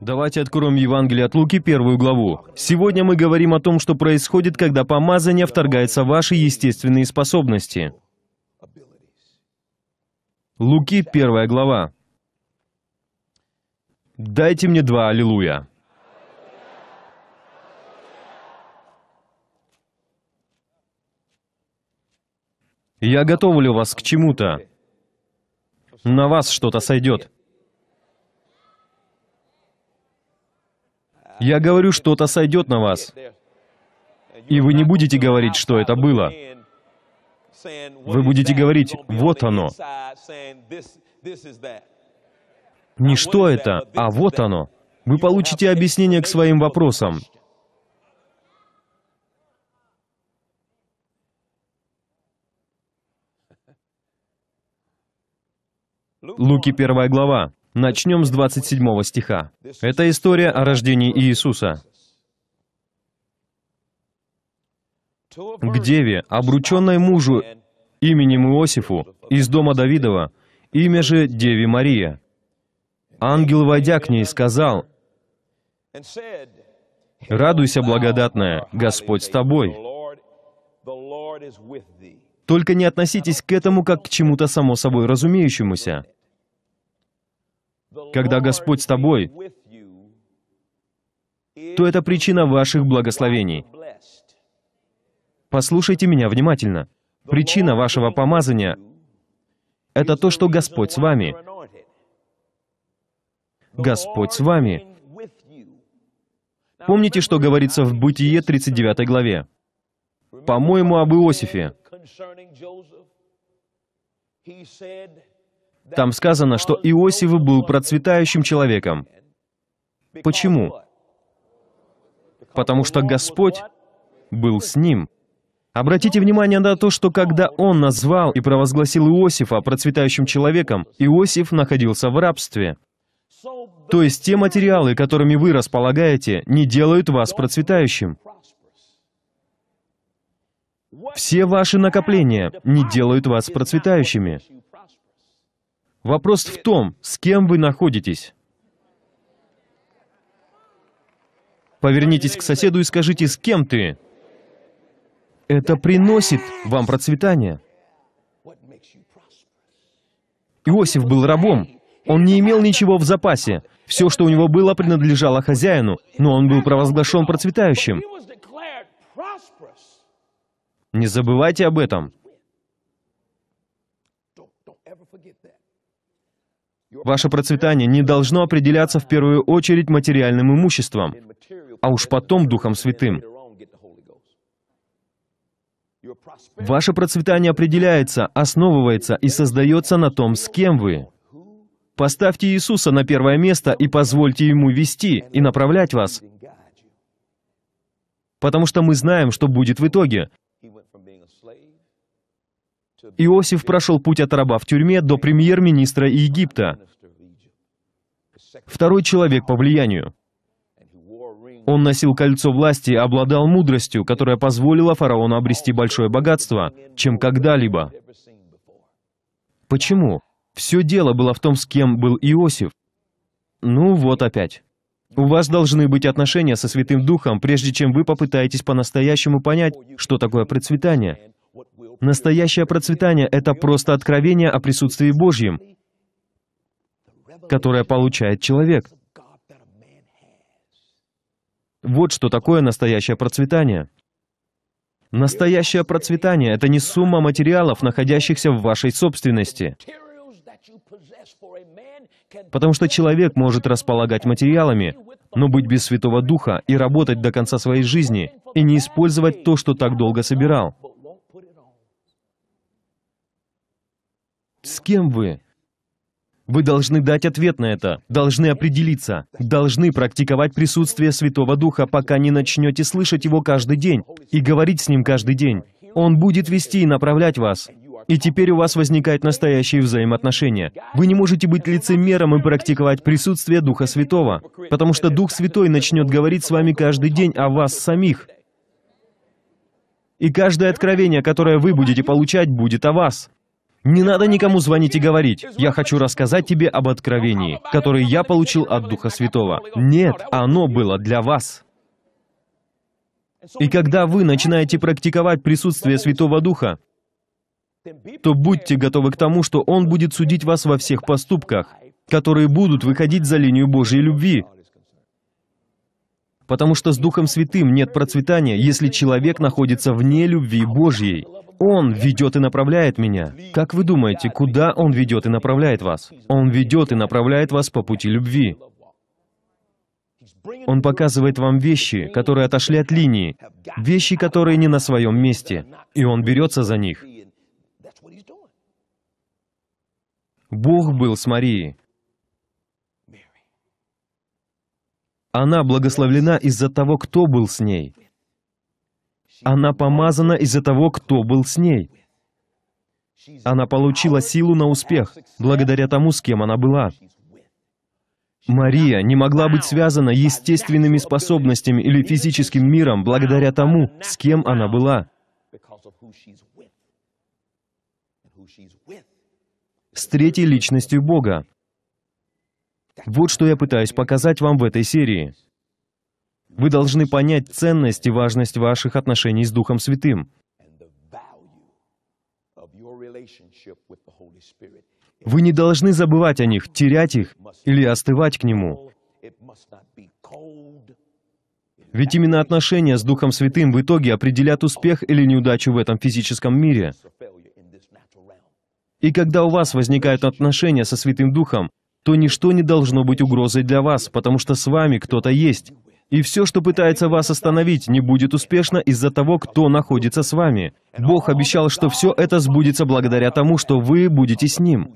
Давайте откроем Евангелие от Луки, первую главу. Сегодня мы говорим о том, что происходит, когда помазание вторгается в ваши естественные способности. Луки, первая глава. «Дайте мне два аллилуйя». Я готовлю вас к чему-то. На вас что-то сойдет. Я говорю, что-то сойдет на вас. И вы не будете говорить, что это было. Вы будете говорить, вот оно. Не что это, а вот оно. Вы получите объяснение к своим вопросам. Луки первая глава. Начнем с 27 стиха. Это история о рождении Иисуса. К деве, обрученной мужу именем Иосифу, из дома Давидова, имя же Деви Мария. Ангел, войдя к ней, сказал, «Радуйся, благодатная, Господь с тобой». Только не относитесь к этому как к чему-то само собой разумеющемуся. Когда Господь с тобой, то это причина ваших благословений. Послушайте меня внимательно. Причина вашего помазания — это то, что Господь с вами. Господь с вами. Помните, что говорится в Бытие 39 главе? По-моему, об Иосифе. Там сказано, что Иосиф был процветающим человеком. Почему? Потому что Господь был с ним. Обратите внимание на то, что когда он назвал и провозгласил Иосифа процветающим человеком, Иосиф находился в рабстве. То есть те материалы, которыми вы располагаете, не делают вас процветающим. Все ваши накопления не делают вас процветающими. Вопрос в том, с кем вы находитесь. Повернитесь к соседу и скажите, с кем ты? Это приносит вам процветание. Иосиф был рабом. Он не имел ничего в запасе. Все, что у него было, принадлежало хозяину, но он был провозглашен процветающим. Не забывайте об этом. Ваше процветание не должно определяться в первую очередь материальным имуществом, а уж потом Духом Святым. Ваше процветание определяется, основывается и создается на том, с кем вы. Поставьте Иисуса на первое место и позвольте Ему вести и направлять вас. Потому что мы знаем, что будет в итоге. Иосиф прошел путь от раба в тюрьме до премьер-министра Египта, второй человек по влиянию. Он носил кольцо власти и обладал мудростью, которая позволила фараону обрести большое богатство, чем когда-либо. Почему? Все дело было в том, с кем был Иосиф. Ну вот опять. У вас должны быть отношения со Святым Духом, прежде чем вы попытаетесь по-настоящему понять, что такое процветание. Настоящее процветание — это просто откровение о присутствии Божьем, которое получает человек. Вот что такое настоящее процветание. Настоящее процветание — это не сумма материалов, находящихся в вашей собственности. Потому что человек может располагать материалами, но быть без Святого Духа и работать до конца своей жизни, и не использовать то, что так долго собирал. С кем вы? Вы должны дать ответ на это, должны определиться, должны практиковать присутствие Святого Духа, пока не начнете слышать Его каждый день и говорить с Ним каждый день. Он будет вести и направлять вас. И теперь у вас возникают настоящие взаимоотношения. Вы не можете быть лицемером и практиковать присутствие Духа Святого, потому что Дух Святой начнет говорить с вами каждый день о вас самих. И каждое откровение, которое вы будете получать, будет о вас. Не надо никому звонить и говорить, я хочу рассказать тебе об откровении, которое я получил от Духа Святого. Нет, оно было для вас. И когда вы начинаете практиковать присутствие Святого Духа, то будьте готовы к тому, что Он будет судить вас во всех поступках, которые будут выходить за линию Божьей любви. Потому что с Духом Святым нет процветания, если человек находится вне любви Божьей. Он ведет и направляет меня. Как вы думаете, куда Он ведет и направляет вас? Он ведет и направляет вас по пути любви. Он показывает вам вещи, которые отошли от линии, вещи, которые не на своем месте, и Он берется за них. Бог был с Марией. Она благословлена из-за того, кто был с ней. Она помазана из-за того, кто был с ней. Она получила силу на успех, благодаря тому, с кем она была. Мария не могла быть связана естественными способностями или физическим миром благодаря тому, с кем она была. С третьей личностью Бога. Вот что я пытаюсь показать вам в этой серии. Вы должны понять ценность и важность ваших отношений с Духом Святым. Вы не должны забывать о них, терять их или остывать к Нему. Ведь именно отношения с Духом Святым в итоге определят успех или неудачу в этом физическом мире. И когда у вас возникают отношения со Святым Духом, то ничто не должно быть угрозой для вас, потому что с вами кто-то есть, и все, что пытается вас остановить, не будет успешно из-за того, кто находится с вами. Бог обещал, что все это сбудется благодаря тому, что вы будете с Ним.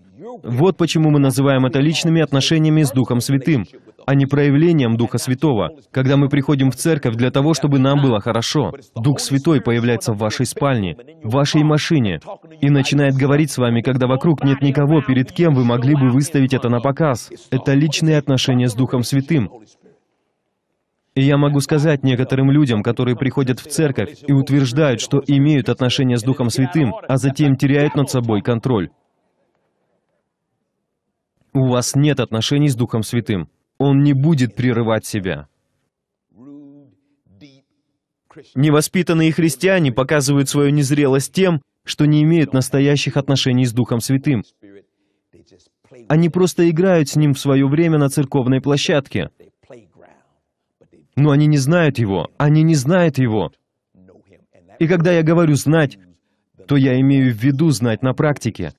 Вот почему мы называем это личными отношениями с Духом Святым, а не проявлением Духа Святого, когда мы приходим в церковь для того, чтобы нам было хорошо. Дух Святой появляется в вашей спальне, в вашей машине, и начинает говорить с вами, когда вокруг нет никого, перед кем вы могли бы выставить это на показ. Это личные отношения с Духом Святым, и я могу сказать некоторым людям, которые приходят в церковь и утверждают, что имеют отношение с Духом Святым, а затем теряют над собой контроль. У вас нет отношений с Духом Святым. Он не будет прерывать себя. Невоспитанные христиане показывают свою незрелость тем, что не имеют настоящих отношений с Духом Святым. Они просто играют с Ним в свое время на церковной площадке – но они не знают его, они не знают его. И когда я говорю «знать», то я имею в виду знать на практике.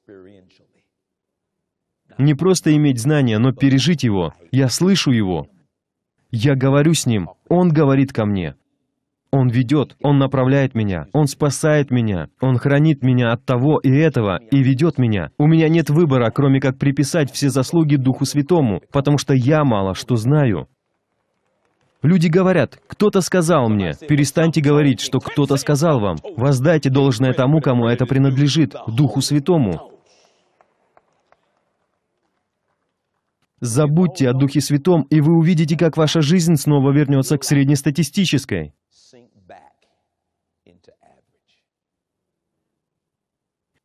Не просто иметь знание, но пережить его. Я слышу его. Я говорю с ним, он говорит ко мне. Он ведет, он направляет меня, он спасает меня, он хранит меня от того и этого и ведет меня. У меня нет выбора, кроме как приписать все заслуги Духу Святому, потому что я мало что знаю. Люди говорят, кто-то сказал мне, перестаньте говорить, что кто-то сказал вам. Воздайте должное тому, кому это принадлежит, Духу Святому. Забудьте о Духе Святом, и вы увидите, как ваша жизнь снова вернется к среднестатистической.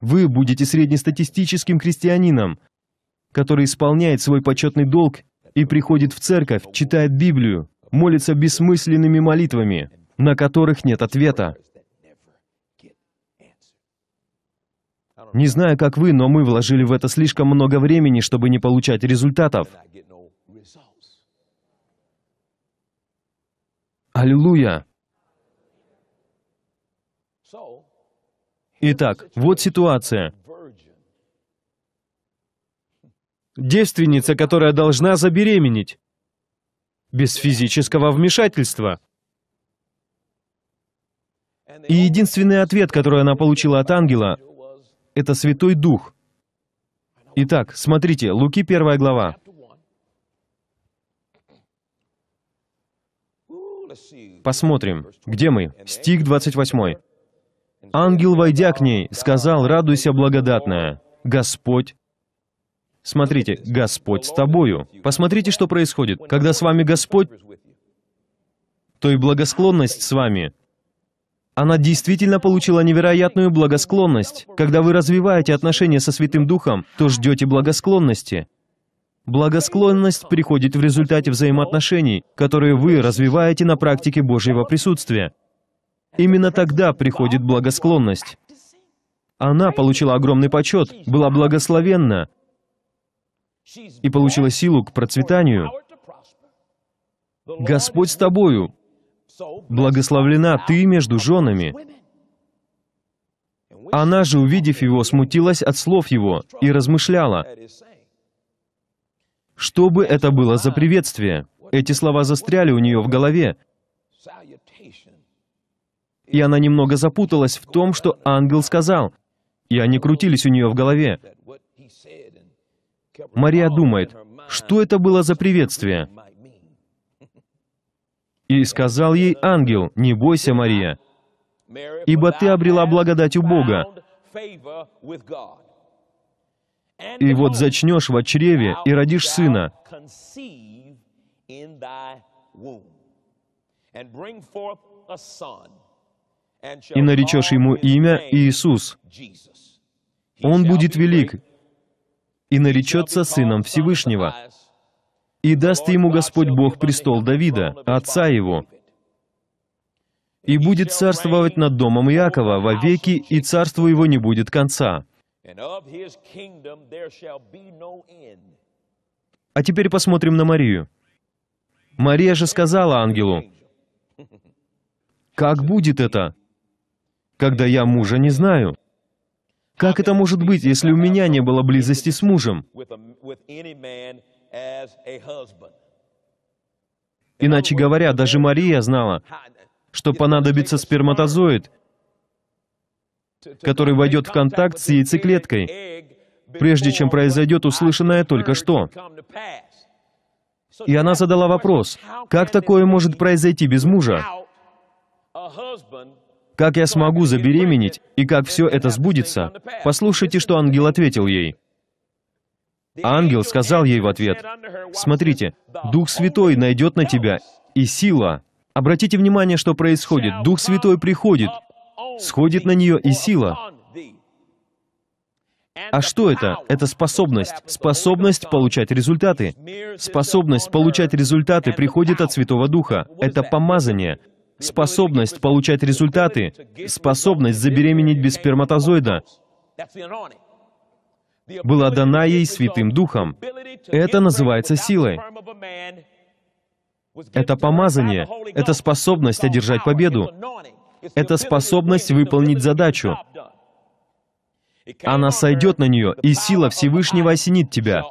Вы будете среднестатистическим крестьянином, который исполняет свой почетный долг и приходит в церковь, читает Библию, молится бессмысленными молитвами, на которых нет ответа. Не знаю, как вы, но мы вложили в это слишком много времени, чтобы не получать результатов. Аллилуйя! Итак, вот ситуация. Девственница, которая должна забеременеть без физического вмешательства. И единственный ответ, который она получила от ангела, это Святой Дух. Итак, смотрите, Луки 1 глава. Посмотрим, где мы? Стих 28. «Ангел, войдя к ней, сказал, радуйся, благодатная, Господь Смотрите, Господь с тобою. Посмотрите, что происходит. Когда с вами Господь, то и благосклонность с вами. Она действительно получила невероятную благосклонность. Когда вы развиваете отношения со Святым Духом, то ждете благосклонности. Благосклонность приходит в результате взаимоотношений, которые вы развиваете на практике Божьего присутствия. Именно тогда приходит благосклонность. Она получила огромный почет, была благословенна, и получила силу к процветанию. Господь с тобою, благословлена ты между женами. Она же, увидев его, смутилась от слов его и размышляла, что бы это было за приветствие? Эти слова застряли у нее в голове. И она немного запуталась в том, что ангел сказал, и они крутились у нее в голове. Мария думает, что это было за приветствие? И сказал ей ангел, не бойся, Мария, ибо ты обрела благодать у Бога. И вот зачнешь в чреве и родишь сына, и наречешь ему имя Иисус. Он будет велик, и наречется Сыном Всевышнего. И даст ему Господь Бог престол Давида, отца его, и будет царствовать над домом Иакова во веки, и царству его не будет конца. А теперь посмотрим на Марию. Мария же сказала ангелу, «Как будет это, когда я мужа не знаю?» Как это может быть, если у меня не было близости с мужем? Иначе говоря, даже Мария знала, что понадобится сперматозоид, который войдет в контакт с яйцеклеткой, прежде чем произойдет услышанное только что. И она задала вопрос, как такое может произойти без мужа? как я смогу забеременеть и как все это сбудется, послушайте, что ангел ответил ей. Ангел сказал ей в ответ, «Смотрите, Дух Святой найдет на тебя, и сила». Обратите внимание, что происходит. Дух Святой приходит, сходит на нее и сила. А что это? Это способность. Способность получать результаты. Способность получать результаты приходит от Святого Духа. Это помазание способность получать результаты, способность забеременеть без сперматозоида была дана ей Святым Духом. Это называется силой. Это помазание, это способность одержать победу, это способность выполнить задачу. Она сойдет на нее, и сила Всевышнего осенит тебя.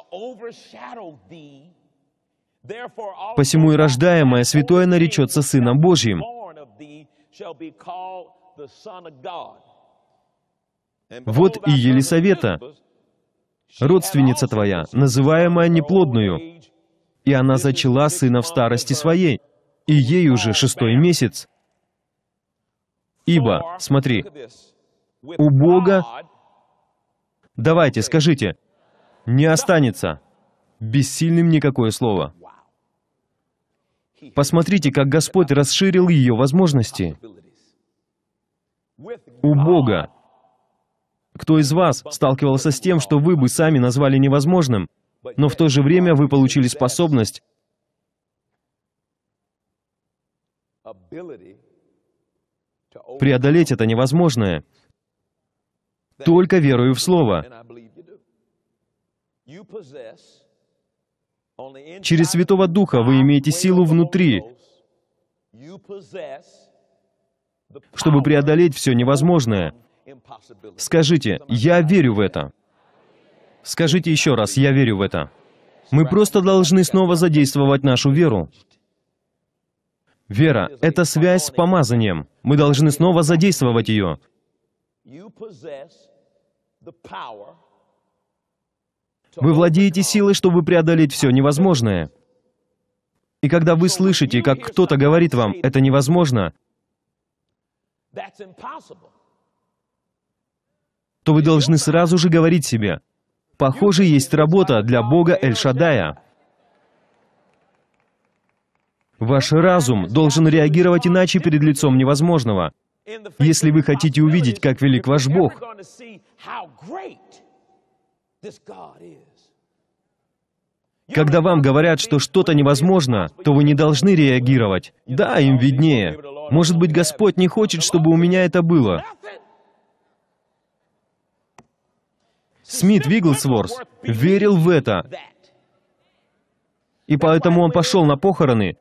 Посему и рождаемое святое наречется Сыном Божьим. Вот и Елисавета, родственница твоя, называемая неплодную, и она зачала сына в старости своей, и ей уже шестой месяц. Ибо, смотри, у Бога, давайте, скажите, не останется бессильным никакое слово. Посмотрите, как Господь расширил ее возможности. У Бога. Кто из вас сталкивался с тем, что вы бы сами назвали невозможным, но в то же время вы получили способность преодолеть это невозможное, только верую в Слово. Через Святого Духа вы имеете силу внутри, чтобы преодолеть все невозможное. Скажите, я верю в это. Скажите еще раз, я верю в это. Мы просто должны снова задействовать нашу веру. Вера — это связь с помазанием. Мы должны снова задействовать ее. Вы владеете силой, чтобы преодолеть все невозможное. И когда вы слышите, как кто-то говорит вам, это невозможно, то вы должны сразу же говорить себе, похоже, есть работа для Бога Эль-Шадая. Ваш разум должен реагировать иначе перед лицом невозможного. Если вы хотите увидеть, как велик ваш Бог, когда вам говорят, что что-то невозможно, то вы не должны реагировать. Да, им виднее. Может быть, Господь не хочет, чтобы у меня это было. Смит Вигглсворс верил в это. И поэтому он пошел на похороны,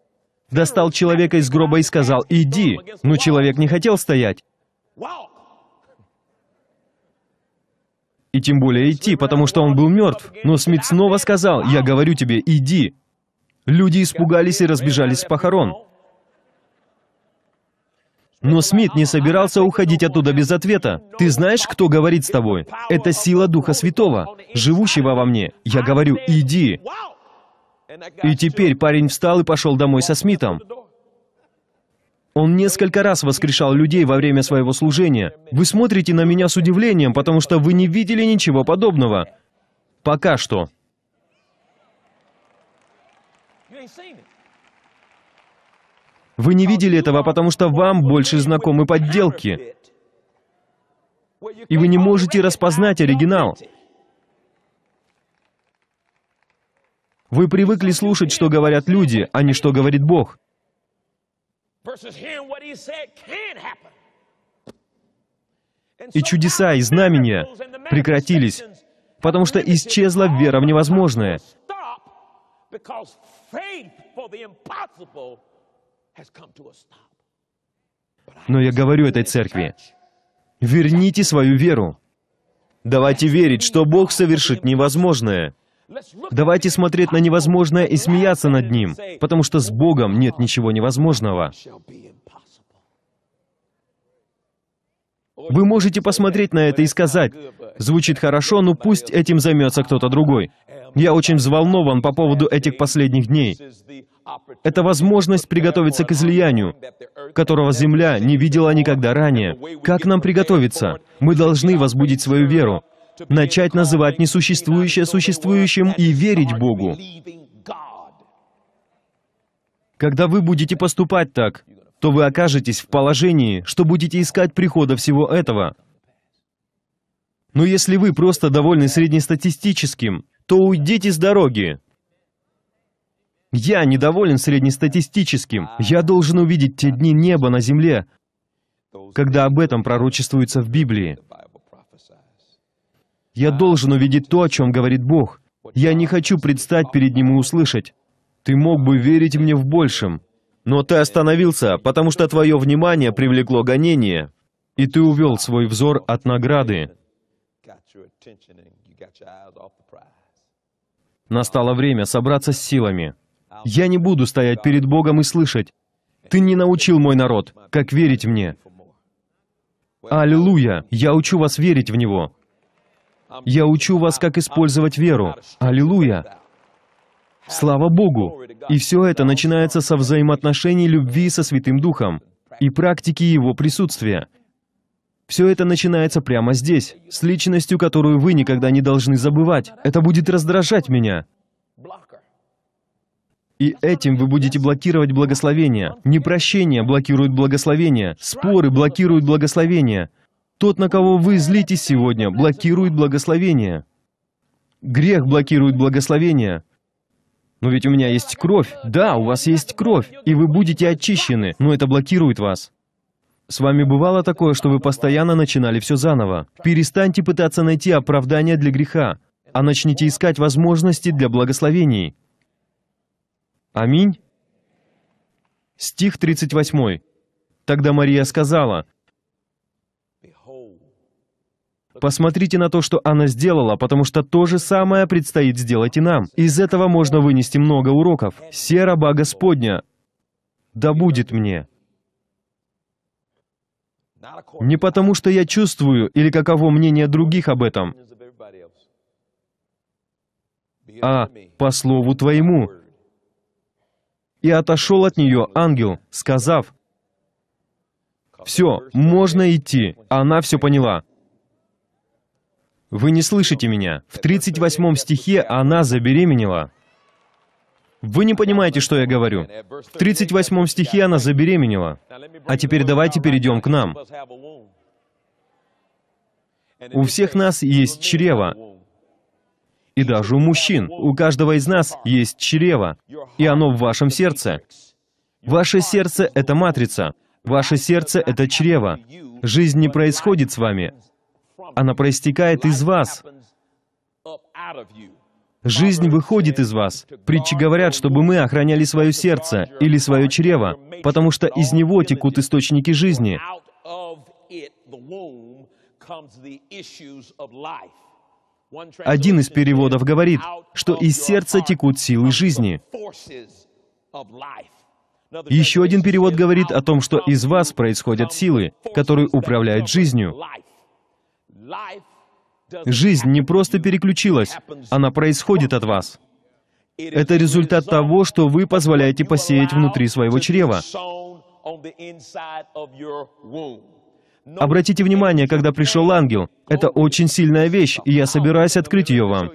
достал человека из гроба и сказал, «Иди!» Но человек не хотел стоять и тем более идти, потому что он был мертв. Но Смит снова сказал, «Я говорю тебе, иди». Люди испугались и разбежались с похорон. Но Смит не собирался уходить оттуда без ответа. «Ты знаешь, кто говорит с тобой? Это сила Духа Святого, живущего во мне. Я говорю, иди». И теперь парень встал и пошел домой со Смитом. Он несколько раз воскрешал людей во время своего служения. Вы смотрите на меня с удивлением, потому что вы не видели ничего подобного. Пока что. Вы не видели этого, потому что вам больше знакомы подделки. И вы не можете распознать оригинал. Вы привыкли слушать, что говорят люди, а не что говорит Бог versus hearing what he said can happen. И чудеса, и знамения прекратились, потому что исчезла вера в невозможное. Но я говорю этой церкви, верните свою веру. Давайте верить, что Бог совершит невозможное. Давайте смотреть на невозможное и смеяться над ним, потому что с Богом нет ничего невозможного. Вы можете посмотреть на это и сказать, звучит хорошо, но пусть этим займется кто-то другой. Я очень взволнован по поводу этих последних дней. Это возможность приготовиться к излиянию, которого Земля не видела никогда ранее. Как нам приготовиться? Мы должны возбудить свою веру начать называть несуществующее существующим и верить Богу. Когда вы будете поступать так, то вы окажетесь в положении, что будете искать прихода всего этого. Но если вы просто довольны среднестатистическим, то уйдите с дороги. Я недоволен среднестатистическим. Я должен увидеть те дни неба на земле, когда об этом пророчествуется в Библии. Я должен увидеть то, о чем говорит Бог. Я не хочу предстать перед Ним и услышать. Ты мог бы верить мне в большем. Но ты остановился, потому что твое внимание привлекло гонение, и ты увел свой взор от награды. Настало время собраться с силами. Я не буду стоять перед Богом и слышать. Ты не научил мой народ, как верить мне. Аллилуйя! Я учу вас верить в Него. Я учу вас, как использовать веру. Аллилуйя! Слава Богу! И все это начинается со взаимоотношений любви со Святым Духом и практики Его присутствия. Все это начинается прямо здесь, с личностью, которую вы никогда не должны забывать. Это будет раздражать меня. И этим вы будете блокировать благословение. Непрощение блокирует благословение. Споры блокируют благословение. Тот, на кого вы злитесь сегодня, блокирует благословение. Грех блокирует благословение. Но ведь у меня есть кровь. Да, у вас есть кровь, и вы будете очищены, но это блокирует вас. С вами бывало такое, что вы постоянно начинали все заново. Перестаньте пытаться найти оправдание для греха, а начните искать возможности для благословений. Аминь. Стих 38. Тогда Мария сказала, Посмотрите на то, что она сделала, потому что то же самое предстоит сделать и нам. Из этого можно вынести много уроков. «Се раба Господня, да будет мне». Не потому, что я чувствую или каково мнение других об этом, а по слову Твоему. И отошел от нее ангел, сказав, «Все, можно идти». Она все поняла. Вы не слышите меня. В 38 стихе она забеременела. Вы не понимаете, что я говорю. В 38 стихе она забеременела. А теперь давайте перейдем к нам. У всех нас есть чрево, и даже у мужчин. У каждого из нас есть чрево, и оно в вашем сердце. Ваше сердце — это матрица. Ваше сердце — это чрево. Жизнь не происходит с вами, она проистекает из вас. Жизнь выходит из вас. Притчи говорят, чтобы мы охраняли свое сердце или свое чрево, потому что из него текут источники жизни. Один из переводов говорит, что из сердца текут силы жизни. Еще один перевод говорит о том, что из вас происходят силы, которые управляют жизнью. Жизнь не просто переключилась, она происходит от вас. Это результат того, что вы позволяете посеять внутри своего чрева. Обратите внимание, когда пришел ангел, это очень сильная вещь, и я собираюсь открыть ее вам.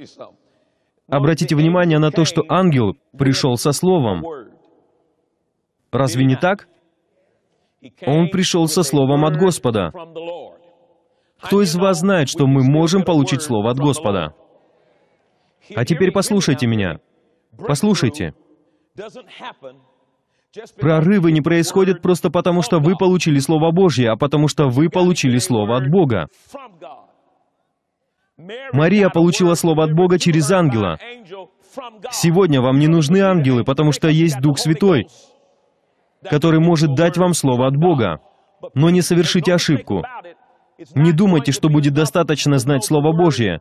Обратите внимание на то, что ангел пришел со словом. Разве не так? Он пришел со словом от Господа. Кто из вас знает, что мы можем получить слово от Господа? А теперь послушайте меня. Послушайте. Прорывы не происходят просто потому, что вы получили Слово Божье, а потому что вы получили Слово от Бога. Мария получила Слово от Бога через ангела. Сегодня вам не нужны ангелы, потому что есть Дух Святой, который может дать вам Слово от Бога. Но не совершите ошибку. Не думайте, что будет достаточно знать Слово Божье,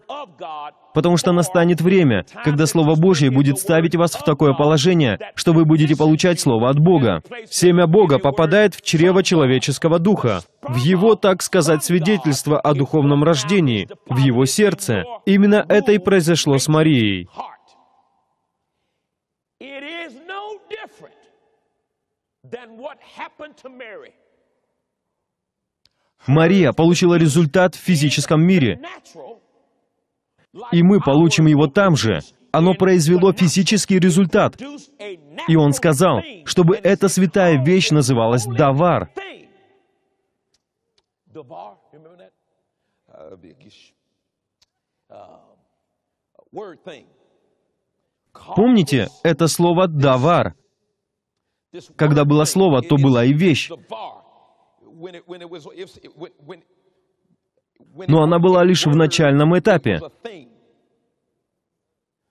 потому что настанет время, когда Слово Божье будет ставить вас в такое положение, что вы будете получать Слово от Бога. Семя Бога попадает в чрево человеческого духа, в его, так сказать, свидетельство о духовном рождении, в его сердце. Именно это и произошло с Марией. than what happened to Mary. Мария получила результат в физическом мире, и мы получим его там же. Оно произвело физический результат. И он сказал, чтобы эта святая вещь называлась «давар». Помните это слово «давар»? Когда было слово, то была и вещь. Но она была лишь в начальном этапе.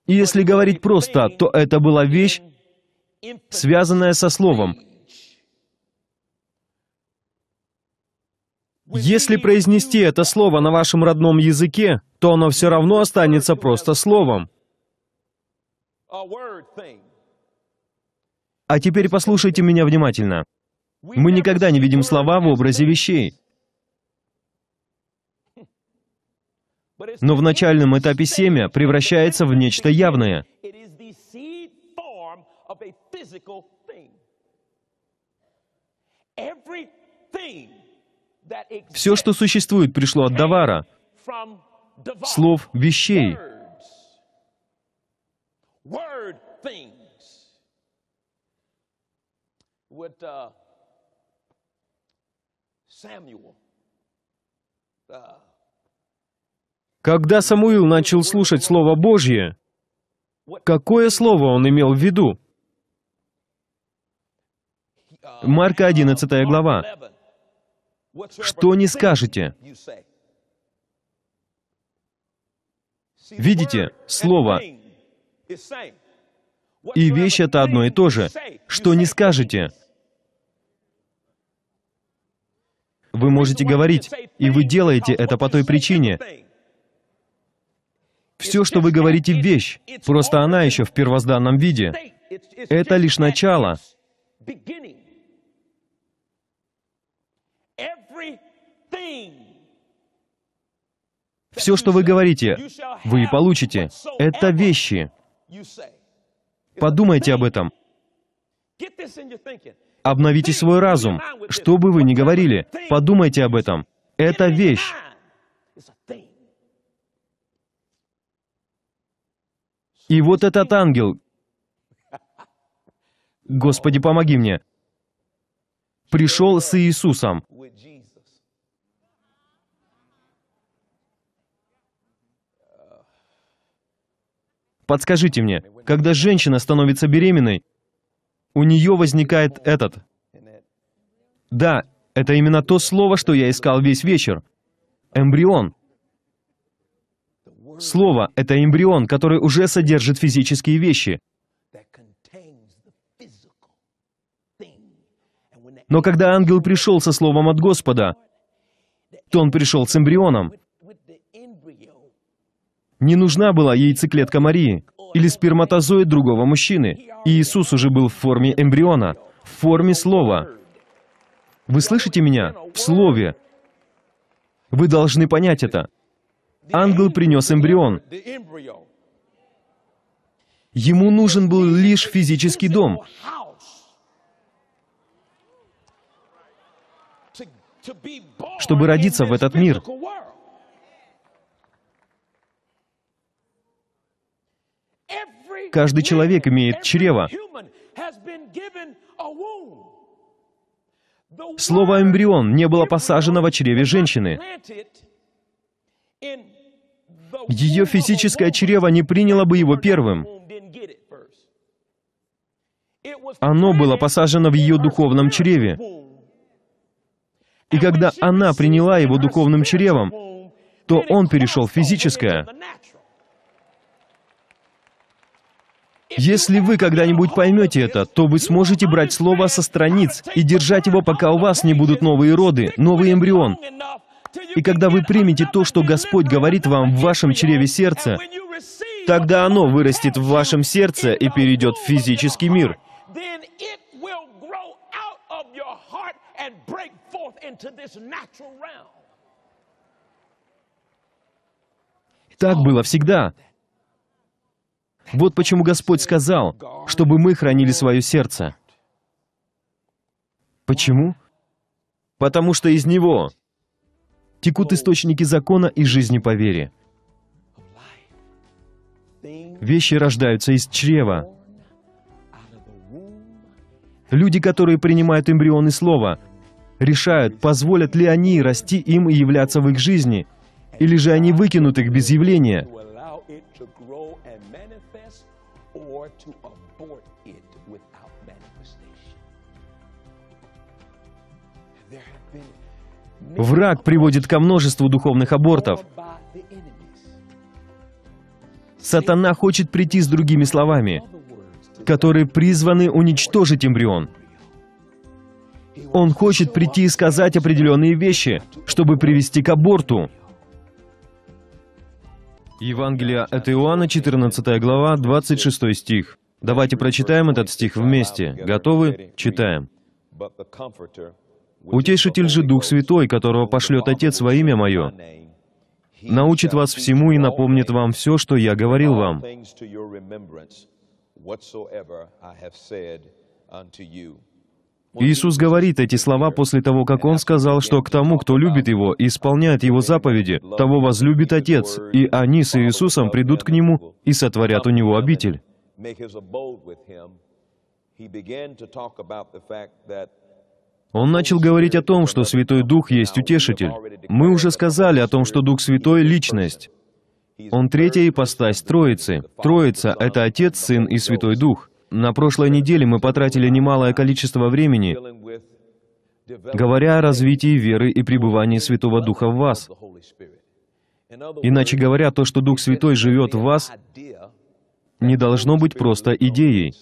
И если говорить просто, то это была вещь, связанная со словом. Если произнести это слово на вашем родном языке, то оно все равно останется просто словом. А теперь послушайте меня внимательно. Мы никогда не видим слова в образе вещей. Но в начальном этапе семя превращается в нечто явное. Все, что существует, пришло от Давара, слов вещей. Word things. With, uh... Samuel. Когда Самуил начал слушать Слово Божье, какое слово он имел в виду? Марка 11 глава. «Что не скажете?» Видите, слово и вещь — это одно и то же. «Что не скажете?» Вы можете говорить, и вы делаете это по той причине. Все, что вы говорите, вещь, просто она еще в первозданном виде. Это лишь начало. Все, что вы говорите, вы получите. Это вещи. Подумайте об этом. Обновите свой разум. Что бы вы ни говорили, подумайте об этом. Это вещь. И вот этот ангел, Господи, помоги мне, пришел с Иисусом. Подскажите мне, когда женщина становится беременной, у нее возникает этот. Да, это именно то слово, что я искал весь вечер. Эмбрион. Слово — это эмбрион, который уже содержит физические вещи. Но когда ангел пришел со словом от Господа, то он пришел с эмбрионом. Не нужна была яйцеклетка Марии или сперматозоид другого мужчины. И Иисус уже был в форме эмбриона, в форме слова. Вы слышите меня? В слове. Вы должны понять это. Ангел принес эмбрион. Ему нужен был лишь физический дом, чтобы родиться в этот мир. каждый человек имеет чрево. Слово «эмбрион» не было посажено в чреве женщины. Ее физическое чрево не приняло бы его первым. Оно было посажено в ее духовном чреве. И когда она приняла его духовным чревом, то он перешел в физическое. Если вы когда-нибудь поймете это, то вы сможете брать слово со страниц и держать его, пока у вас не будут новые роды, новый эмбрион. И когда вы примете то, что Господь говорит вам в вашем чреве сердца, тогда оно вырастет в вашем сердце и перейдет в физический мир. Так было всегда. Вот почему Господь сказал, чтобы мы хранили свое сердце. Почему? Потому что из него текут источники закона и жизни по вере. Вещи рождаются из чрева. Люди, которые принимают эмбрионы слова, решают, позволят ли они расти им и являться в их жизни, или же они выкинут их без явления, or to abort it without manifestation. Враг приводит ко множеству духовных абортов. Сатана хочет прийти с другими словами, которые призваны уничтожить эмбрион. Он хочет прийти и сказать определенные вещи, чтобы привести к аборту, Евангелие от Иоанна, 14 глава, 26 стих. Давайте прочитаем этот стих вместе. Готовы? Читаем. «Утешитель же Дух Святой, которого пошлет Отец во имя Мое, научит вас всему и напомнит вам все, что я говорил вам». Иисус говорит эти слова после того, как Он сказал, что к тому, кто любит Его и исполняет Его заповеди, того возлюбит Отец, и они с Иисусом придут к Нему и сотворят у Него обитель. Он начал говорить о том, что Святой Дух есть Утешитель. Мы уже сказали о том, что Дух Святой — Личность. Он третья ипостась Троицы. Троица — это Отец, Сын и Святой Дух. На прошлой неделе мы потратили немалое количество времени, говоря о развитии веры и пребывании Святого Духа в вас. Иначе говоря, то, что Дух Святой живет в вас, не должно быть просто идеей.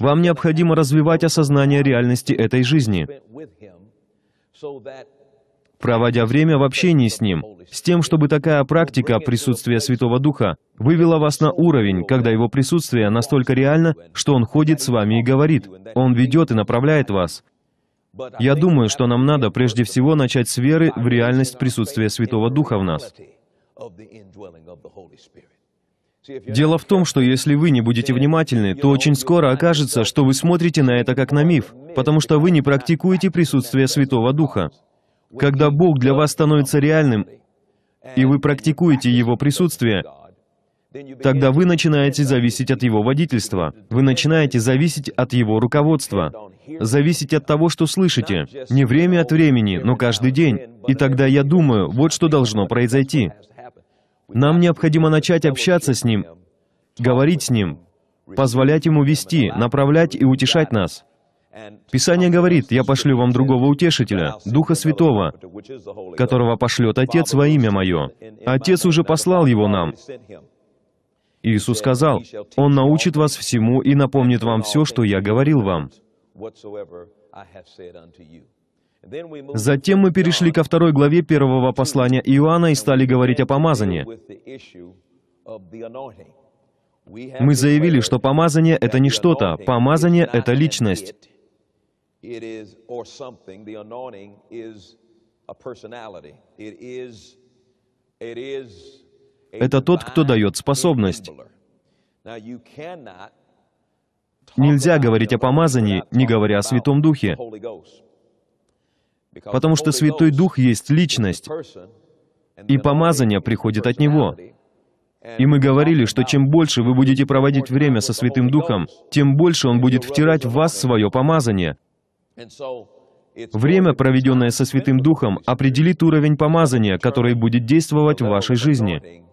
Вам необходимо развивать осознание реальности этой жизни, проводя время в общении с Ним, с тем, чтобы такая практика присутствия Святого Духа вывела вас на уровень, когда Его присутствие настолько реально, что Он ходит с вами и говорит, Он ведет и направляет вас. Я думаю, что нам надо прежде всего начать с веры в реальность присутствия Святого Духа в нас. Дело в том, что если вы не будете внимательны, то очень скоро окажется, что вы смотрите на это как на миф, потому что вы не практикуете присутствие Святого Духа. Когда Бог для вас становится реальным, и вы практикуете Его присутствие, тогда вы начинаете зависеть от Его водительства, вы начинаете зависеть от Его руководства, зависеть от того, что слышите, не время от времени, но каждый день. И тогда я думаю, вот что должно произойти. Нам необходимо начать общаться с Ним, говорить с Ним, позволять Ему вести, направлять и утешать нас. Писание говорит, «Я пошлю вам другого утешителя, Духа Святого, которого пошлет Отец во имя Мое». Отец уже послал его нам. Иисус сказал, «Он научит вас всему и напомнит вам все, что Я говорил вам». Затем мы перешли ко второй главе первого послания Иоанна и стали говорить о помазании. Мы заявили, что помазание — это не что-то, помазание — это личность. It is, or something, the anointing is a personality. It is, it is Это тот, кто дает способность. Нельзя говорить о помазании, не говоря о Святом Духе, потому что Святой Дух есть Личность, и помазание приходит от Него. И мы говорили, что чем больше вы будете проводить время со Святым Духом, тем больше Он будет втирать в вас свое помазание — Время, проведенное со Святым Духом, определит уровень помазания, который будет действовать в вашей жизни.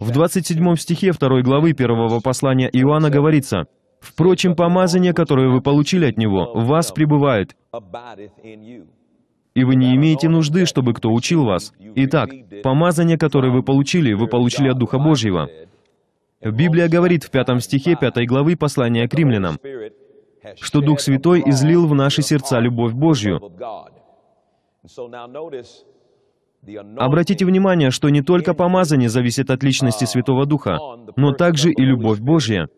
В 27 стихе 2 главы 1 послания Иоанна говорится, «Впрочем, помазание, которое вы получили от Него, в вас пребывает, и вы не имеете нужды, чтобы кто учил вас. Итак, помазание, которое вы получили, вы получили от Духа Божьего. Библия говорит в пятом стихе пятой главы послания к римлянам, что Дух Святой излил в наши сердца любовь Божью. Обратите внимание, что не только помазание зависит от личности Святого Духа, но также и любовь Божья.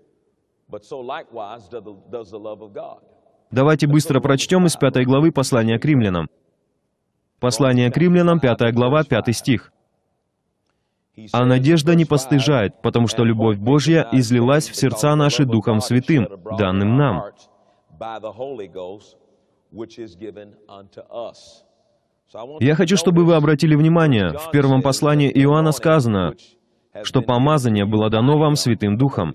Давайте быстро прочтем из пятой главы послания к римлянам. Послание к римлянам, пятая глава, пятый стих. А надежда не постыжает, потому что любовь Божья излилась в сердца наши Духом Святым, данным нам. Я хочу, чтобы вы обратили внимание, в первом послании Иоанна сказано, что помазание было дано вам Святым Духом.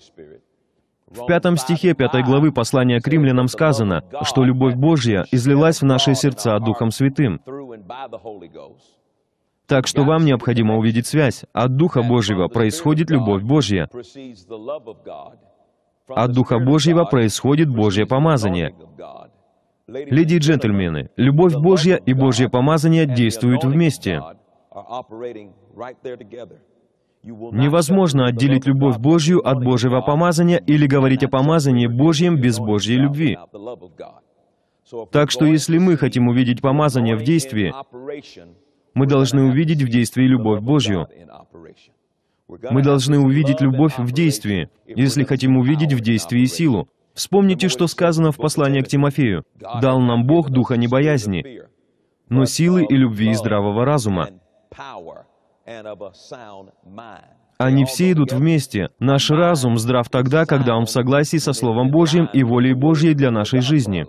В пятом стихе пятой главы послания к римлянам сказано, что любовь Божья излилась в наши сердца Духом Святым. Так что вам необходимо увидеть связь. От Духа Божьего происходит любовь Божья. От Духа Божьего происходит Божье помазание. Леди и джентльмены, любовь Божья и Божье помазание действуют вместе. Невозможно отделить любовь Божью от Божьего помазания или говорить о помазании Божьем без Божьей любви. Так что если мы хотим увидеть помазание в действии, мы должны увидеть в действии любовь Божью. Мы должны увидеть любовь в действии, если хотим увидеть в действии силу. Вспомните, что сказано в послании к Тимофею. «Дал нам Бог духа небоязни, но силы и любви и здравого разума». Они все идут вместе. Наш разум здрав тогда, когда он в согласии со Словом Божьим и волей Божьей для нашей жизни.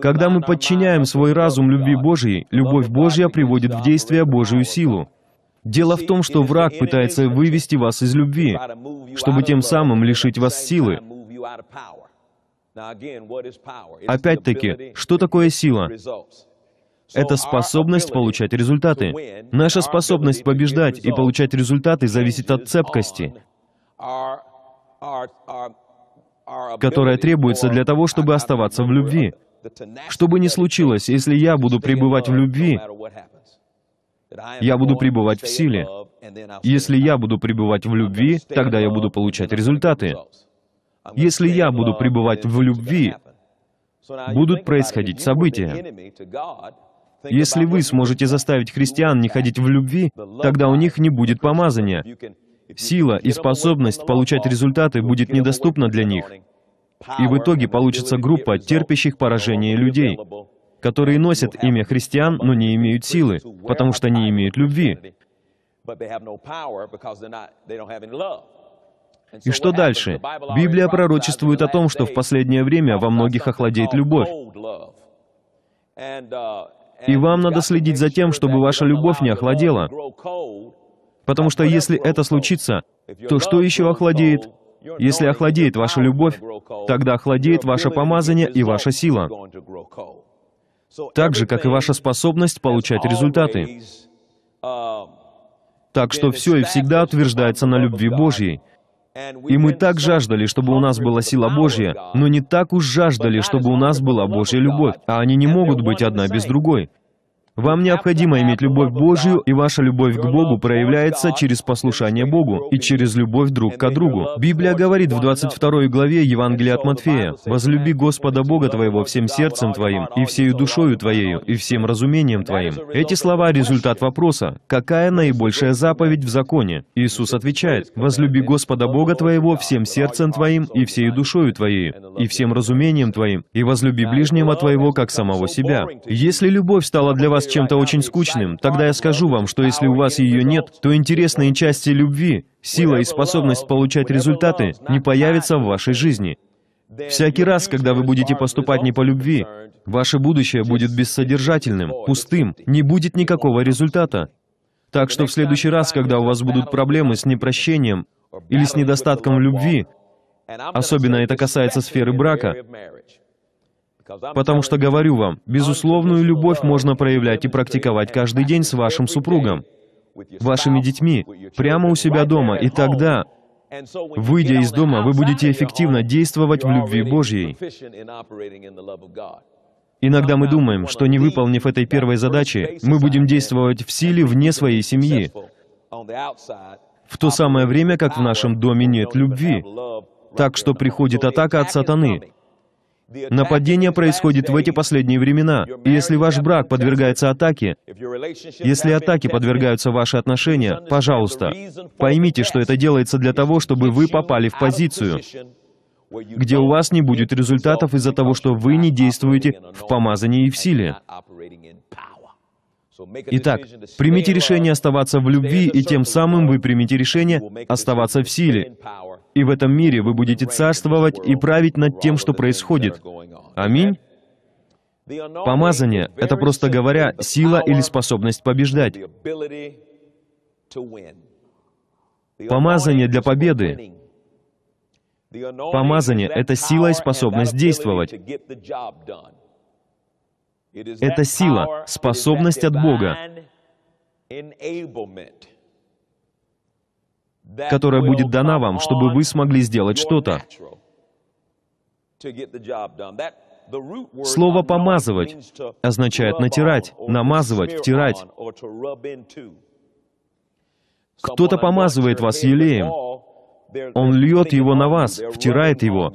Когда мы подчиняем свой разум любви Божьей, любовь Божья приводит в действие Божью силу. Дело в том, что враг пытается вывести вас из любви, чтобы тем самым лишить вас силы. Опять-таки, что такое сила? Это способность получать результаты. Наша способность побеждать и получать результаты зависит от цепкости, которая требуется для того, чтобы оставаться в любви. Что бы ни случилось, если я буду пребывать в любви, я буду пребывать в силе. Если я буду пребывать в любви, тогда я буду получать результаты. Если я буду пребывать в любви, будут происходить события. Если вы сможете заставить христиан не ходить в любви, тогда у них не будет помазания. Сила и способность получать результаты будет недоступна для них. И в итоге получится группа терпящих поражение людей, которые носят имя христиан, но не имеют силы, потому что не имеют любви. И что дальше? Библия пророчествует о том, что в последнее время во многих охладеет любовь. Uh, И вам надо следить за тем, чтобы ваша любовь не охладела. Потому что если это случится, то что еще охладеет? Если охладеет ваша любовь, тогда охладеет ваше помазание и ваша сила, так же, как и ваша способность получать результаты. Так что все и всегда утверждается на любви Божьей. И мы так жаждали, чтобы у нас была сила Божья, но не так уж жаждали, чтобы у нас была Божья любовь, а они не могут быть одна без другой. Вам необходимо иметь любовь Божию, и ваша любовь к Богу проявляется через послушание Богу и через любовь друг к другу. Библия говорит в 22 главе Евангелия от Матфея, «Возлюби Господа Бога твоего всем сердцем твоим, и всею душою твоею, и всем разумением твоим». Эти слова — результат вопроса, какая наибольшая заповедь в законе? Иисус отвечает, «Возлюби Господа Бога твоего всем сердцем твоим, и всею душою твоей и всем разумением твоим, и возлюби ближнего твоего, как самого себя». Если любовь стала для вас вас чем-то очень скучным, тогда я скажу вам, что если у вас ее нет, то интересные части любви, сила и способность получать результаты не появятся в вашей жизни. Всякий раз, когда вы будете поступать не по любви, ваше будущее будет бессодержательным, пустым, не будет никакого результата. Так что в следующий раз, когда у вас будут проблемы с непрощением или с недостатком любви, особенно это касается сферы брака, Потому что, говорю вам, безусловную любовь можно проявлять и практиковать каждый день с вашим супругом, вашими детьми, прямо у себя дома, и тогда, выйдя из дома, вы будете эффективно действовать в любви Божьей. Иногда мы думаем, что не выполнив этой первой задачи, мы будем действовать в силе вне своей семьи, в то самое время, как в нашем доме нет любви. Так что приходит атака от сатаны. Нападение происходит в эти последние времена. И если ваш брак подвергается атаке, если атаки подвергаются ваши отношения, пожалуйста, поймите, что это делается для того, чтобы вы попали в позицию, где у вас не будет результатов из-за того, что вы не действуете в помазании и в силе. Итак, примите решение оставаться в любви, и тем самым вы примите решение оставаться в силе и в этом мире вы будете царствовать и править над тем, что происходит. Аминь. Помазание — это, просто говоря, сила или способность побеждать. Помазание для победы. Помазание — это сила и способность действовать. Это сила, способность от Бога которая будет дана вам, чтобы вы смогли сделать что-то. Слово «помазывать» означает натирать, намазывать, втирать. Кто-то помазывает вас елеем, он льет его на вас, втирает его.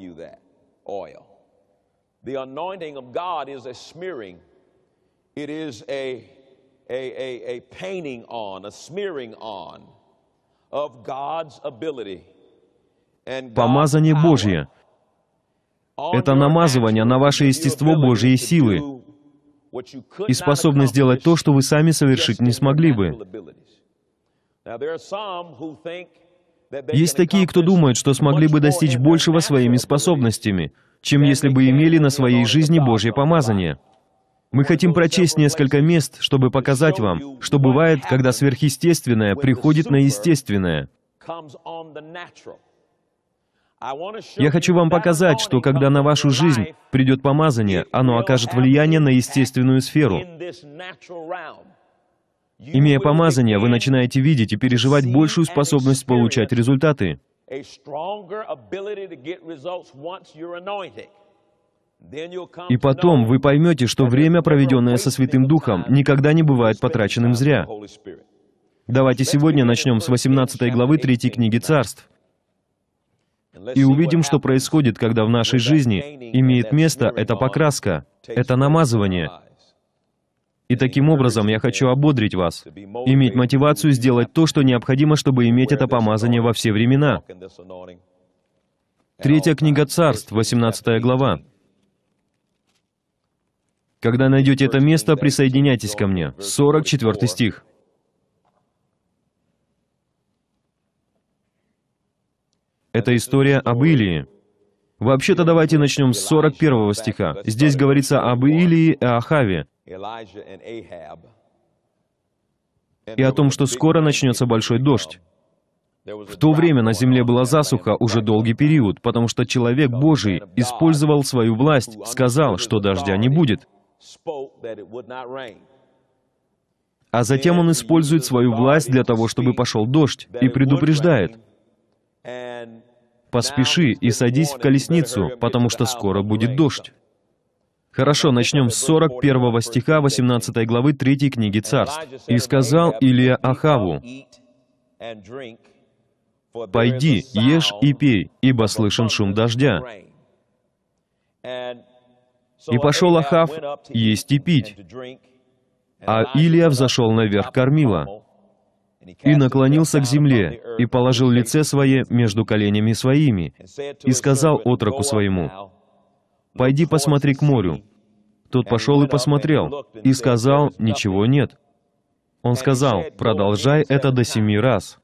It is a, a, a, a painting on, a smearing on. Помазание Божье — это намазывание на ваше естество Божьей силы и способность сделать то, что вы сами совершить не смогли бы. Есть такие, кто думает, что смогли бы достичь большего своими способностями, чем если бы имели на своей жизни Божье помазание. Мы хотим прочесть несколько мест, чтобы показать вам, что бывает, когда сверхъестественное приходит на естественное. Я хочу вам показать, что когда на вашу жизнь придет помазание, оно окажет влияние на естественную сферу. Имея помазание, вы начинаете видеть и переживать большую способность получать результаты. И потом вы поймете, что время, проведенное со Святым Духом, никогда не бывает потраченным зря. Давайте сегодня начнем с 18 главы 3 книги Царств. И увидим, что происходит, когда в нашей жизни имеет место эта покраска, это намазывание. И таким образом я хочу ободрить вас, иметь мотивацию сделать то, что необходимо, чтобы иметь это помазание во все времена. Третья книга Царств, 18 глава. Когда найдете это место, присоединяйтесь ко мне. 44 стих. Это история об Илии. Вообще-то давайте начнем с 41 стиха. Здесь говорится об Илии и Ахаве, и о том, что скоро начнется большой дождь. В то время на земле была засуха уже долгий период, потому что человек Божий использовал свою власть, сказал, что дождя не будет. А затем он использует свою власть для того, чтобы пошел дождь, и предупреждает. «Поспеши и садись в колесницу, потому что скоро будет дождь». Хорошо, начнем с 41 стиха 18 главы 3 книги Царств. «И сказал Илия Ахаву, «Пойди, ешь и пей, ибо слышен шум дождя». И пошел Ахав есть и пить, а Илия взошел наверх кормила, и наклонился к земле, и положил лице свое между коленями своими, и сказал отроку своему, «Пойди посмотри к морю». Тот пошел и посмотрел, и сказал, «Ничего нет». Он сказал, «Продолжай это до семи раз».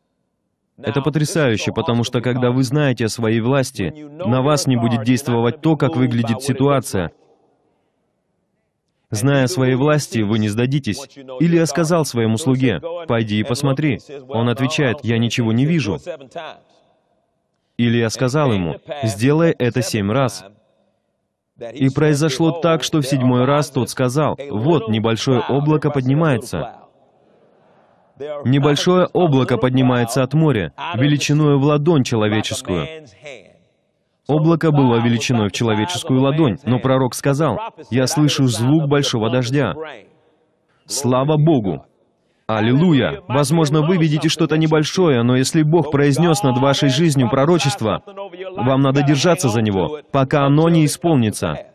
Это потрясающе, потому что когда вы знаете о своей власти, на вас не будет действовать то, как выглядит ситуация, Зная свои власти, вы не сдадитесь. Или я сказал своему слуге, «Пойди и посмотри». Он отвечает, «Я ничего не вижу». Или я сказал ему, «Сделай это семь раз». И произошло так, что в седьмой раз тот сказал, «Вот, небольшое облако поднимается». Небольшое облако поднимается от моря, величиною в ладонь человеческую. Облако было величиной в человеческую ладонь, но пророк сказал, «Я слышу звук большого дождя». Слава Богу! Аллилуйя! Возможно, вы видите что-то небольшое, но если Бог произнес над вашей жизнью пророчество, вам надо держаться за него, пока оно не исполнится.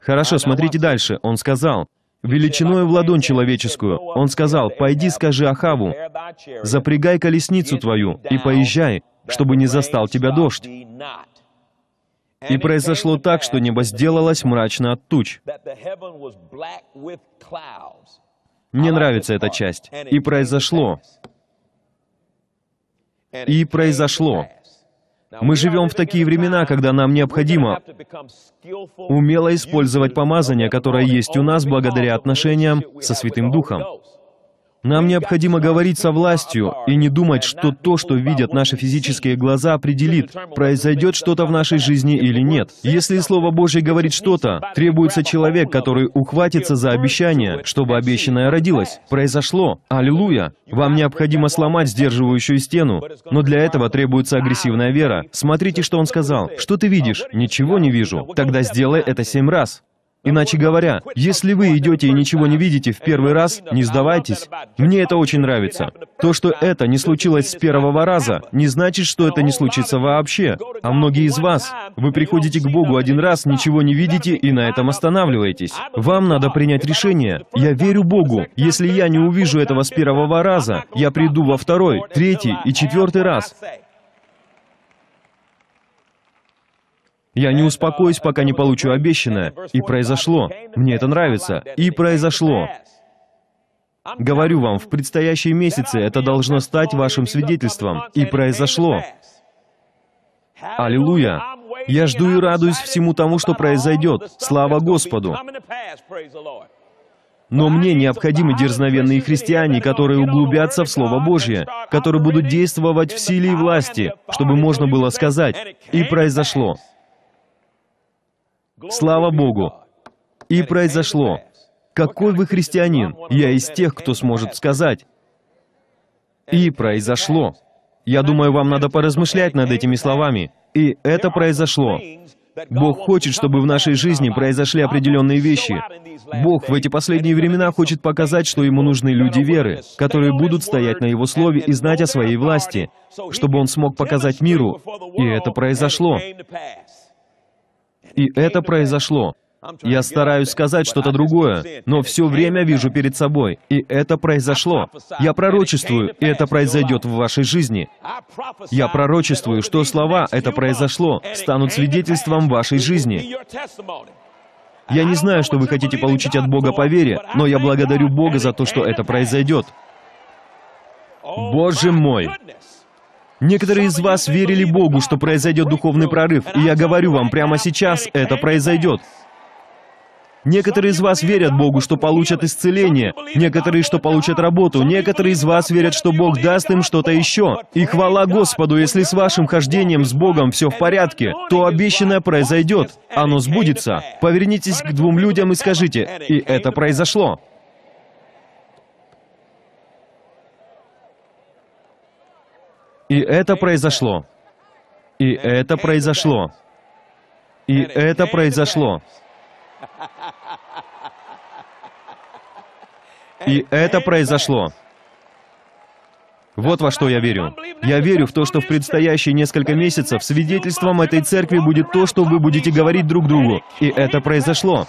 Хорошо, смотрите дальше. Он сказал, «Величиной в ладонь человеческую. Он сказал, «Пойди, скажи Ахаву, запрягай колесницу твою и поезжай, чтобы не застал тебя дождь». И произошло так, что небо сделалось мрачно от туч. Мне нравится эта часть. И произошло. И произошло. Мы живем в такие времена, когда нам необходимо умело использовать помазание, которое есть у нас благодаря отношениям со Святым Духом. Нам необходимо говорить со властью и не думать, что то, что видят наши физические глаза, определит, произойдет что-то в нашей жизни или нет. Если Слово Божье говорит что-то, требуется человек, который ухватится за обещание, чтобы обещанное родилось. Произошло. Аллилуйя! Вам необходимо сломать сдерживающую стену, но для этого требуется агрессивная вера. Смотрите, что он сказал. Что ты видишь? Ничего не вижу. Тогда сделай это семь раз. Иначе говоря, если вы идете и ничего не видите в первый раз, не сдавайтесь. Мне это очень нравится. То, что это не случилось с первого раза, не значит, что это не случится вообще. А многие из вас, вы приходите к Богу один раз, ничего не видите и на этом останавливаетесь. Вам надо принять решение. Я верю Богу. Если я не увижу этого с первого раза, я приду во второй, третий и четвертый раз. Я не успокоюсь, пока не получу обещанное. И произошло. Мне это нравится. И произошло. Говорю вам, в предстоящие месяцы это должно стать вашим свидетельством. И произошло. Аллилуйя! Я жду и радуюсь всему тому, что произойдет. Слава Господу! Но мне необходимы дерзновенные христиане, которые углубятся в Слово Божье, которые будут действовать в силе и власти, чтобы можно было сказать «И произошло». Слава Богу! И произошло. Какой вы христианин? Я из тех, кто сможет сказать. И произошло. Я думаю, вам надо поразмышлять над этими словами. И это произошло. Бог хочет, чтобы в нашей жизни произошли определенные вещи. Бог в эти последние времена хочет показать, что Ему нужны люди веры, которые будут стоять на Его слове и знать о своей власти, чтобы Он смог показать миру, и это произошло. И это произошло. Я стараюсь сказать что-то другое, но все время вижу перед собой. И это произошло. Я пророчествую, и это произойдет в вашей жизни. Я пророчествую, что слова «это произошло» станут свидетельством вашей жизни. Я не знаю, что вы хотите получить от Бога по вере, но я благодарю Бога за то, что это произойдет. Боже мой! Некоторые из вас верили Богу, что произойдет духовный прорыв, и я говорю вам, прямо сейчас это произойдет. Некоторые из вас верят Богу, что получат исцеление, некоторые, что получат работу, некоторые из вас верят, что Бог даст им что-то еще. И хвала Господу, если с вашим хождением с Богом все в порядке, то обещанное произойдет, оно сбудется. Повернитесь к двум людям и скажите, и это произошло. И это произошло. И это произошло. И это произошло. И это произошло. Вот во что я верю. Я верю в то, что в предстоящие несколько месяцев свидетельством этой церкви будет то, что вы будете говорить друг другу. И это произошло.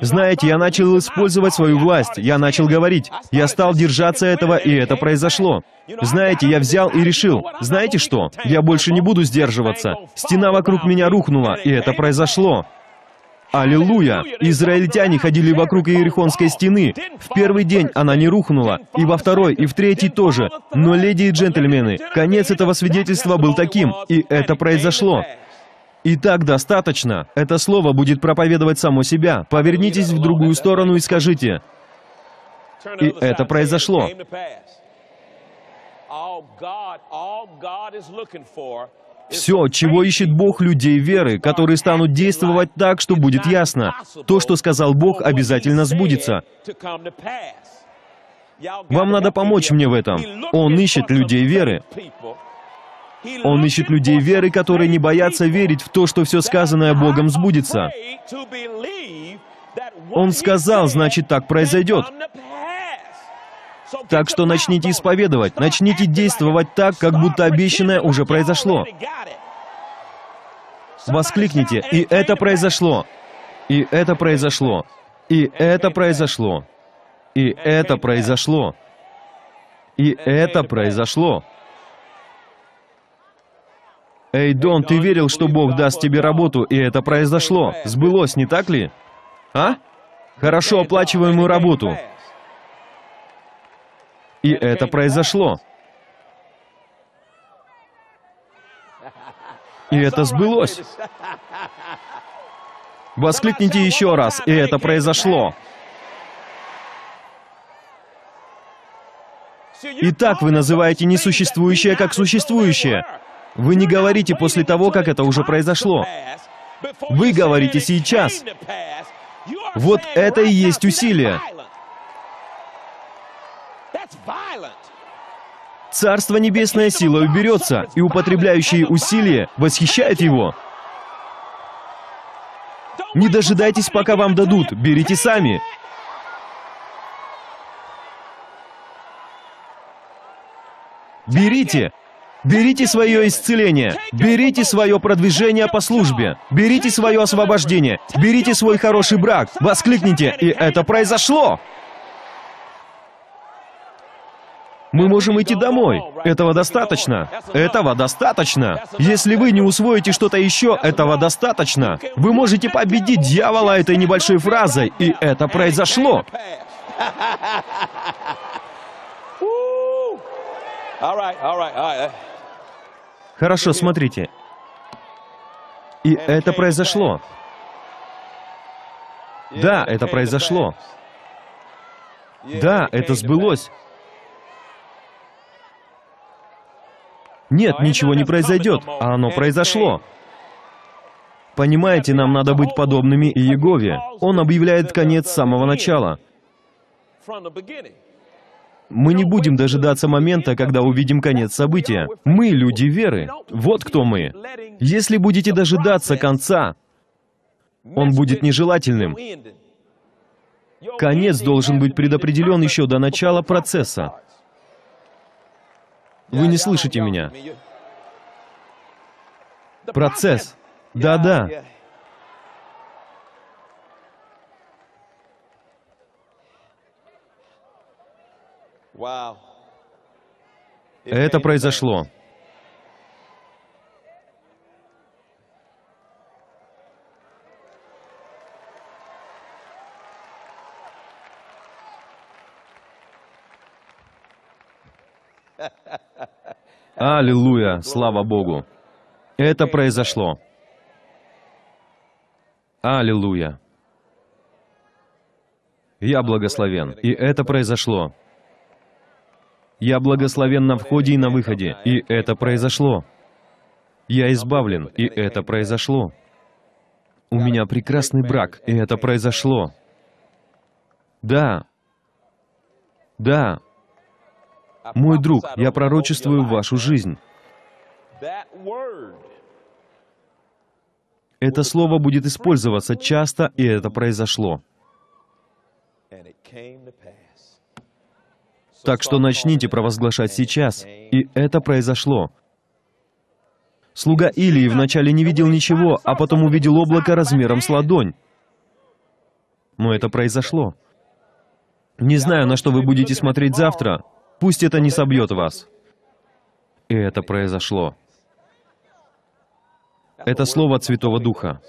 Знаете, я начал использовать свою власть, я начал говорить, я стал держаться этого, и это произошло. Знаете, я взял и решил, знаете что, я больше не буду сдерживаться. Стена вокруг меня рухнула, и это произошло. Аллилуйя! Израильтяне ходили вокруг Иерихонской стены. В первый день она не рухнула, и во второй, и в третий тоже. Но, леди и джентльмены, конец этого свидетельства был таким, и это произошло. И так достаточно. Это слово будет проповедовать само себя. Повернитесь в другую сторону и скажите. И это произошло. Все, чего ищет Бог людей веры, которые станут действовать так, что будет ясно. То, что сказал Бог, обязательно сбудется. Вам надо помочь мне в этом. Он ищет людей веры. Он ищет людей веры, которые не боятся верить в то, что все сказанное Богом сбудется. Он сказал, значит, так произойдет. Так что начните исповедовать, начните действовать так, как будто обещанное уже произошло. Воскликните, и это произошло, и это произошло, и это произошло, и это произошло, и это произошло. И это произошло. Эй, Дон, ты верил, что Бог даст тебе работу, и это произошло. Сбылось, не так ли? А? Хорошо оплачиваемую работу. И это произошло. И это сбылось. Воскликните еще раз, и это произошло. Итак, вы называете несуществующее как существующее. Вы не говорите после того, как это уже произошло. Вы говорите сейчас. Вот это и есть усилие. Царство Небесное силой уберется, и употребляющие усилия восхищают его. Не дожидайтесь, пока вам дадут, берите сами. Берите! Берите свое исцеление, берите свое продвижение по службе, берите свое освобождение, берите свой хороший брак, воскликните, и это произошло! Мы можем идти домой. Этого достаточно. Этого достаточно. Если вы не усвоите что-то еще, этого достаточно. Вы можете победить дьявола этой небольшой фразой, и это произошло. All right, all right, all right. Хорошо, смотрите. И это произошло. Да, это произошло. Да, это сбылось. Нет, ничего не произойдет, а оно произошло. Понимаете, нам надо быть подобными Иегове. Он объявляет конец с самого начала. Мы не будем дожидаться момента, когда увидим конец события. Мы люди веры. Вот кто мы. Если будете дожидаться конца, он будет нежелательным. Конец должен быть предопределен еще до начала процесса. Вы не слышите меня. Процесс. Да-да. Это произошло. Аллилуйя, слава Богу. Это произошло. Аллилуйя. Я благословен, и это произошло. Я благословен на входе и на выходе, и это произошло. Я избавлен, и это произошло. У меня прекрасный брак, и это произошло. Да. Да. Мой друг, я пророчествую вашу жизнь. Это слово будет использоваться часто, и это произошло. Так что начните провозглашать сейчас. И это произошло. Слуга Илии вначале не видел ничего, а потом увидел облако размером с ладонь. Но это произошло. Не знаю, на что вы будете смотреть завтра, пусть это не собьет вас. И это произошло. Это слово от Святого Духа.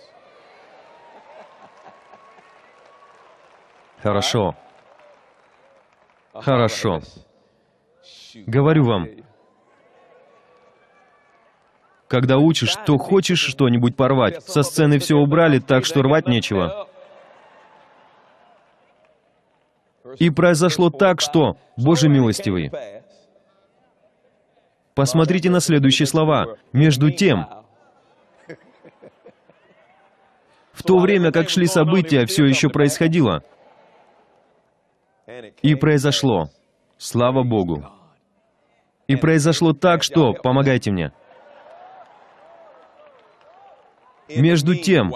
Хорошо. Хорошо. Говорю вам, когда учишь, то хочешь что-нибудь порвать. Со сцены все убрали, так что рвать нечего. И произошло так, что, Боже милостивый, посмотрите на следующие слова. «Между тем, в то время как шли события, все еще происходило. И произошло. Слава Богу. И произошло так, что... Помогайте мне. Между тем,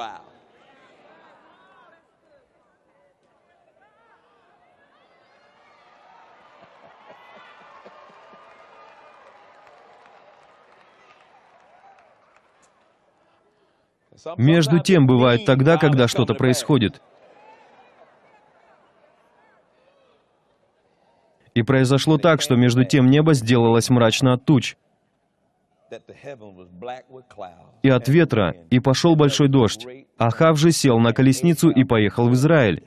Между тем бывает тогда, когда что-то происходит. И произошло так, что между тем небо сделалось мрачно от туч, и от ветра, и пошел большой дождь. Ахав же сел на колесницу и поехал в Израиль.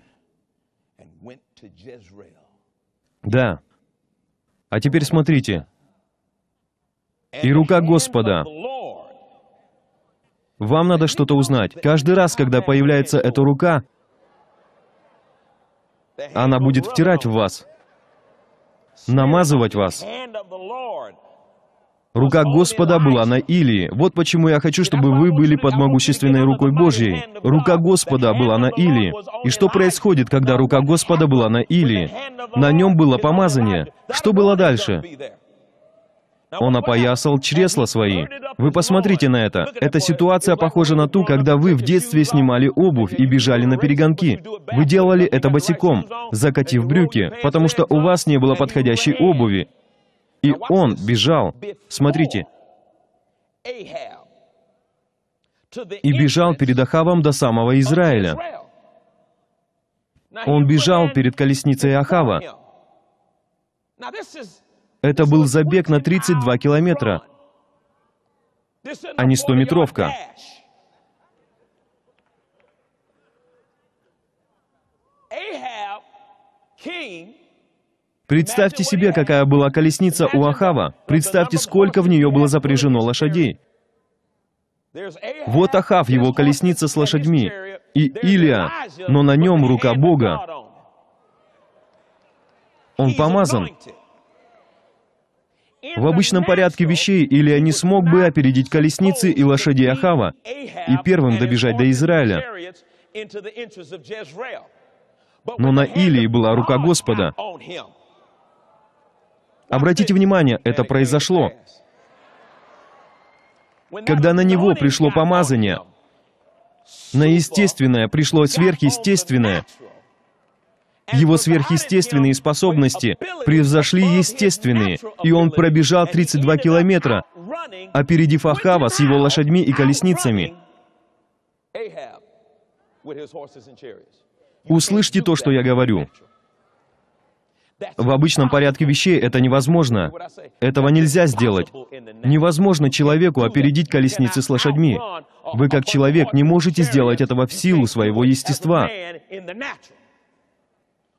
Да. А теперь смотрите. И рука Господа. Вам надо что-то узнать. Каждый раз, когда появляется эта рука, она будет втирать в вас намазывать вас. Рука Господа была на Илии. Вот почему я хочу, чтобы вы были под могущественной рукой Божьей. Рука Господа была на Илии. И что происходит, когда рука Господа была на Илии? На нем было помазание. Что было дальше? Он опоясал чресла свои. Вы посмотрите на это. Эта ситуация похожа на ту, когда вы в детстве снимали обувь и бежали на перегонки. Вы делали это босиком, закатив брюки, потому что у вас не было подходящей обуви. И он бежал. Смотрите. И бежал перед Ахавом до самого Израиля. Он бежал перед колесницей Ахава. Это был забег на 32 километра, а не 100-метровка. Представьте себе, какая была колесница у Ахава. Представьте, сколько в нее было запряжено лошадей. Вот Ахав, его колесница с лошадьми, и Илия, но на нем рука Бога. Он помазан. В обычном порядке вещей Илия смог бы опередить колесницы и лошади Ахава и первым добежать до Израиля. Но на Илии была рука Господа. Обратите внимание, это произошло. Когда на него пришло помазание, на естественное пришло сверхъестественное — его сверхъестественные способности превзошли естественные, и он пробежал 32 километра, опередив Ахава с его лошадьми и колесницами. Услышьте то, что я говорю. В обычном порядке вещей это невозможно. Этого нельзя сделать. Невозможно человеку опередить колесницы с лошадьми. Вы как человек не можете сделать этого в силу своего естества.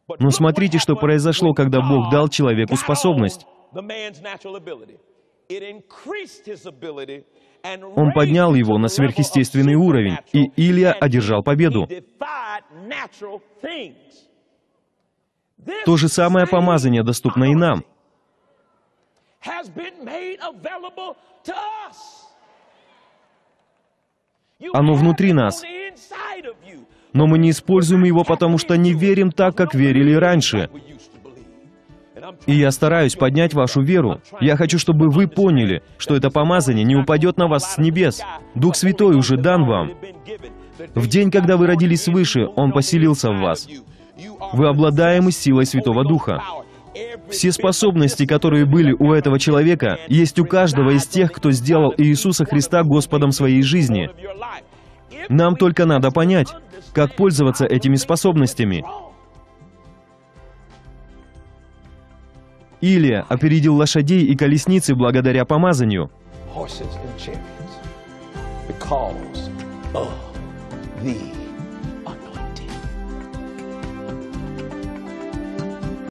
Но ну, смотрите, что произошло, когда Бог дал человеку способность. Он поднял его на сверхъестественный уровень, и Илья одержал победу. То же самое помазание доступно и нам. Оно внутри нас. Но мы не используем его, потому что не верим так, как верили раньше. И я стараюсь поднять вашу веру. Я хочу, чтобы вы поняли, что это помазание не упадет на вас с небес. Дух Святой уже дан вам. В день, когда вы родились свыше, Он поселился в вас. Вы обладаемы силой Святого Духа. Все способности, которые были у этого человека, есть у каждого из тех, кто сделал Иисуса Христа Господом своей жизни. Нам только надо понять, как пользоваться этими способностями. Илия опередил лошадей и колесницы благодаря помазанию. Because of thee.